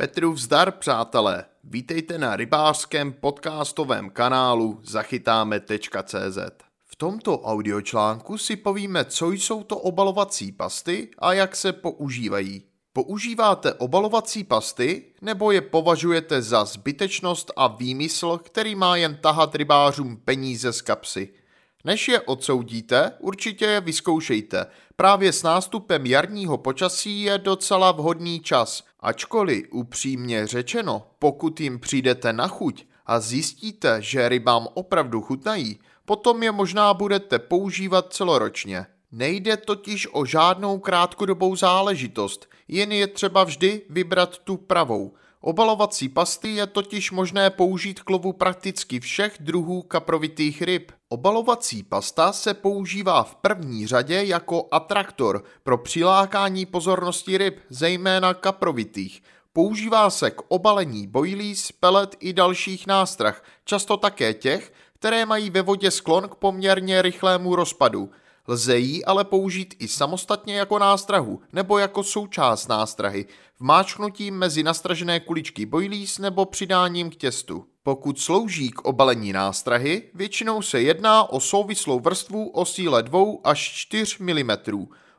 Petru vzdar, přátelé! Vítejte na rybářském podcastovém kanálu zachytáme.cz. V tomto audiočlánku si povíme, co jsou to obalovací pasty a jak se používají. Používáte obalovací pasty nebo je považujete za zbytečnost a výmysl, který má jen tahat rybářům peníze z kapsy? Než je odsoudíte, určitě je vyzkoušejte. Právě s nástupem jarního počasí je docela vhodný čas – Ačkoliv upřímně řečeno, pokud jim přijdete na chuť a zjistíte, že rybám opravdu chutnají, potom je možná budete používat celoročně. Nejde totiž o žádnou krátkodobou záležitost, jen je třeba vždy vybrat tu pravou – Obalovací pasty je totiž možné použít k lovu prakticky všech druhů kaprovitých ryb. Obalovací pasta se používá v první řadě jako atraktor pro přilákání pozornosti ryb, zejména kaprovitých. Používá se k obalení bojlí, pelet i dalších nástrah, často také těch, které mají ve vodě sklon k poměrně rychlému rozpadu – Lze ji ale použít i samostatně jako nástrahu nebo jako součást nástrahy, vmáčknutím mezi nastražené kuličky boilies nebo přidáním k těstu. Pokud slouží k obalení nástrahy, většinou se jedná o souvislou vrstvu o síle 2 až 4 mm.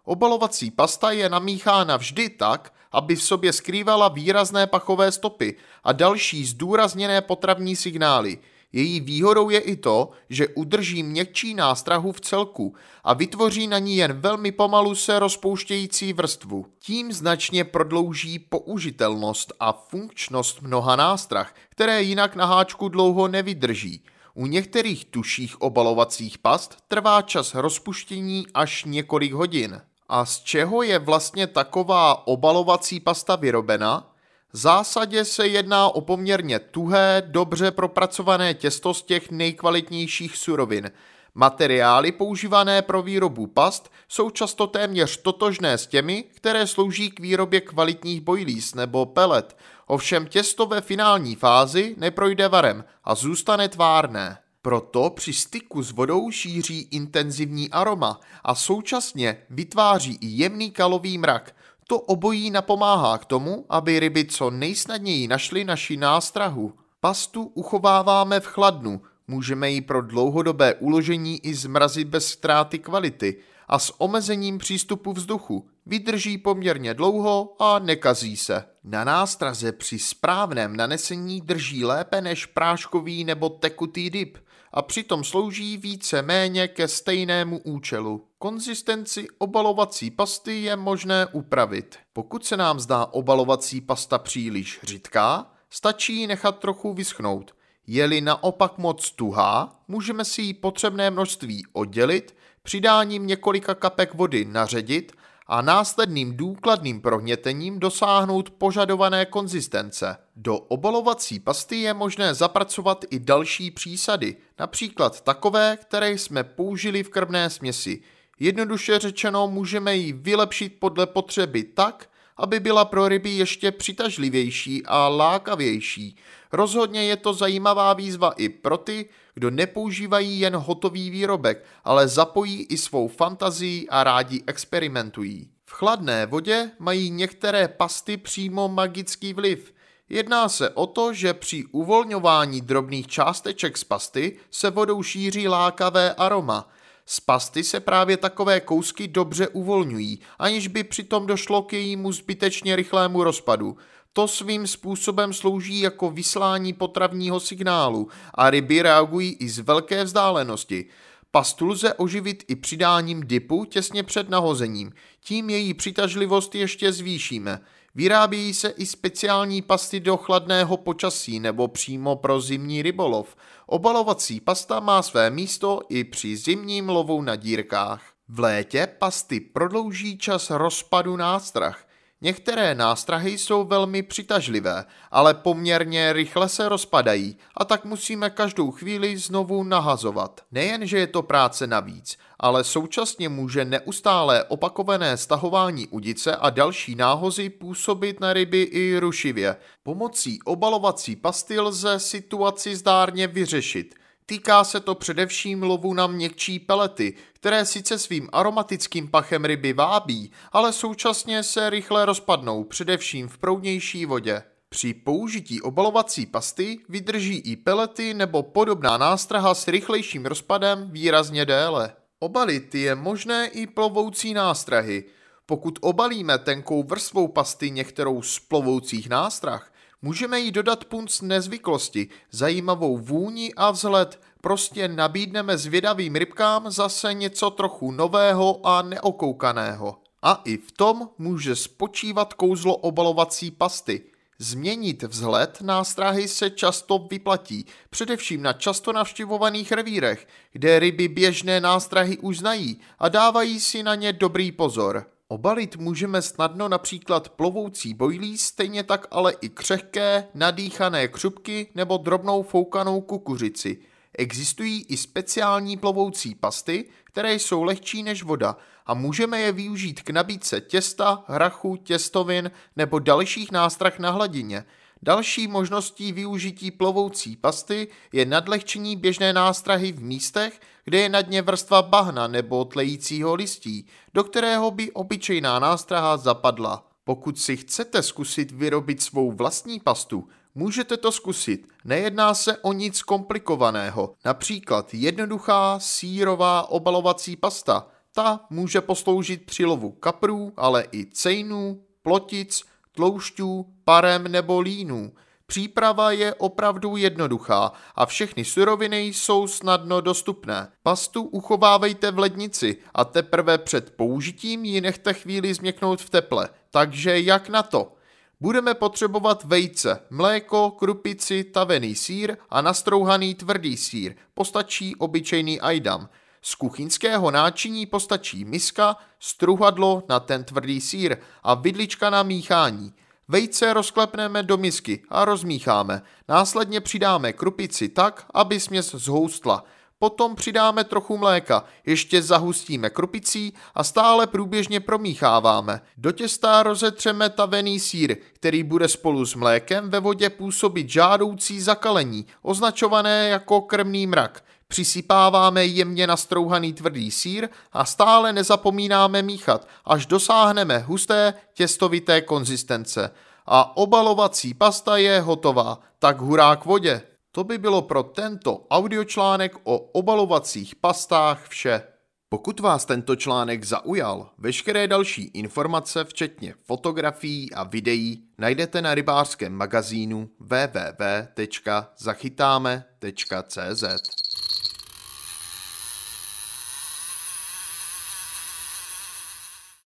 Obalovací pasta je namíchána vždy tak, aby v sobě skrývala výrazné pachové stopy a další zdůrazněné potravní signály – její výhodou je i to, že udrží měkčí nástrahu v celku a vytvoří na ní jen velmi pomalu se rozpouštějící vrstvu. Tím značně prodlouží použitelnost a funkčnost mnoha nástrah, které jinak na háčku dlouho nevydrží. U některých tuších obalovacích past trvá čas rozpuštění až několik hodin. A z čeho je vlastně taková obalovací pasta vyrobena? zásadě se jedná o poměrně tuhé, dobře propracované těsto z těch nejkvalitnějších surovin. Materiály používané pro výrobu past jsou často téměř totožné s těmi, které slouží k výrobě kvalitních bojlíz nebo pelet. Ovšem těsto ve finální fázi neprojde varem a zůstane tvárné. Proto při styku s vodou šíří intenzivní aroma a současně vytváří i jemný kalový mrak, to obojí napomáhá k tomu, aby ryby co nejsnadněji našly naši nástrahu. Pastu uchováváme v chladnu, můžeme ji pro dlouhodobé uložení i zmrazit bez ztráty kvality a s omezením přístupu vzduchu. Vydrží poměrně dlouho a nekazí se. Na nástraze při správném nanesení drží lépe než práškový nebo tekutý dip a přitom slouží více méně ke stejnému účelu. Konzistenci obalovací pasty je možné upravit. Pokud se nám zdá obalovací pasta příliš řidká, stačí ji nechat trochu vyschnout. Je-li naopak moc tuhá, můžeme si ji potřebné množství oddělit, přidáním několika kapek vody naředit a následným důkladným prohnětením dosáhnout požadované konzistence. Do obalovací pasty je možné zapracovat i další přísady, například takové, které jsme použili v krmné směsi. Jednoduše řečeno můžeme ji vylepšit podle potřeby tak, aby byla pro ryby ještě přitažlivější a lákavější. Rozhodně je to zajímavá výzva i pro ty, kdo nepoužívají jen hotový výrobek, ale zapojí i svou fantazii a rádi experimentují. V chladné vodě mají některé pasty přímo magický vliv – Jedná se o to, že při uvolňování drobných částeček z pasty se vodou šíří lákavé aroma. Z pasty se právě takové kousky dobře uvolňují, aniž by přitom došlo k jejímu zbytečně rychlému rozpadu. To svým způsobem slouží jako vyslání potravního signálu a ryby reagují i z velké vzdálenosti. Pastu lze oživit i přidáním dipu těsně před nahozením. Tím její přitažlivost ještě zvýšíme. Vyrábějí se i speciální pasty do chladného počasí nebo přímo pro zimní rybolov. Obalovací pasta má své místo i při zimním lovu na dírkách. V létě pasty prodlouží čas rozpadu nástrah. Některé nástrahy jsou velmi přitažlivé, ale poměrně rychle se rozpadají a tak musíme každou chvíli znovu nahazovat. Nejenže je to práce navíc, ale současně může neustálé opakované stahování udice a další náhozy působit na ryby i rušivě. Pomocí obalovací pasty lze situaci zdárně vyřešit – Týká se to především lovu na měkčí pelety, které sice svým aromatickým pachem ryby vábí, ale současně se rychle rozpadnou, především v proudnější vodě. Při použití obalovací pasty vydrží i pelety nebo podobná nástraha s rychlejším rozpadem výrazně déle. Obalit je možné i plovoucí nástrahy. Pokud obalíme tenkou vrstvou pasty některou z plovoucích nástrah, Můžeme jí dodat punc nezvyklosti, zajímavou vůni a vzhled. Prostě nabídneme zvědavým rybkám zase něco trochu nového a neokoukaného. A i v tom může spočívat kouzlo obalovací pasty. Změnit vzhled nástrahy se často vyplatí, především na často navštěvovaných revírech, kde ryby běžné nástrahy uznají a dávají si na ně dobrý pozor. Obalit můžeme snadno například plovoucí bojlí, stejně tak ale i křehké, nadýchané křupky nebo drobnou foukanou kukuřici. Existují i speciální plovoucí pasty, které jsou lehčí než voda a můžeme je využít k nabídce těsta, hrachu, těstovin nebo dalších nástrah na hladině – Další možností využití plovoucí pasty je nadlehčení běžné nástrahy v místech, kde je na dně vrstva bahna nebo tlejícího listí, do kterého by obyčejná nástraha zapadla. Pokud si chcete zkusit vyrobit svou vlastní pastu, můžete to zkusit. Nejedná se o nic komplikovaného. Například jednoduchá sírová obalovací pasta. Ta může posloužit při lovu kaprů, ale i cejnů, plotic, tloušťů, parem nebo línů. Příprava je opravdu jednoduchá a všechny suroviny jsou snadno dostupné. Pastu uchovávejte v lednici a teprve před použitím ji nechte chvíli změknout v teple. Takže jak na to? Budeme potřebovat vejce, mléko, krupici, tavený sír a nastrouhaný tvrdý sír. Postačí obyčejný ajdam. Z kuchyňského náčiní postačí miska, struhadlo na ten tvrdý sír a vidlička na míchání. Vejce rozklepneme do misky a rozmícháme. Následně přidáme krupici tak, aby směs zhoustla. Potom přidáme trochu mléka, ještě zahustíme krupicí a stále průběžně promícháváme. Do těsta rozetřeme tavený sír, který bude spolu s mlékem ve vodě působit žádoucí zakalení, označované jako krmný mrak. Přisypáváme jemně nastrouhaný tvrdý sír a stále nezapomínáme míchat, až dosáhneme husté těstovité konzistence. A obalovací pasta je hotová, tak hurá k vodě. To by bylo pro tento audiočlánek o obalovacích pastách vše. Pokud vás tento článek zaujal, veškeré další informace, včetně fotografií a videí, najdete na rybářském magazínu www.zachytáme.cz.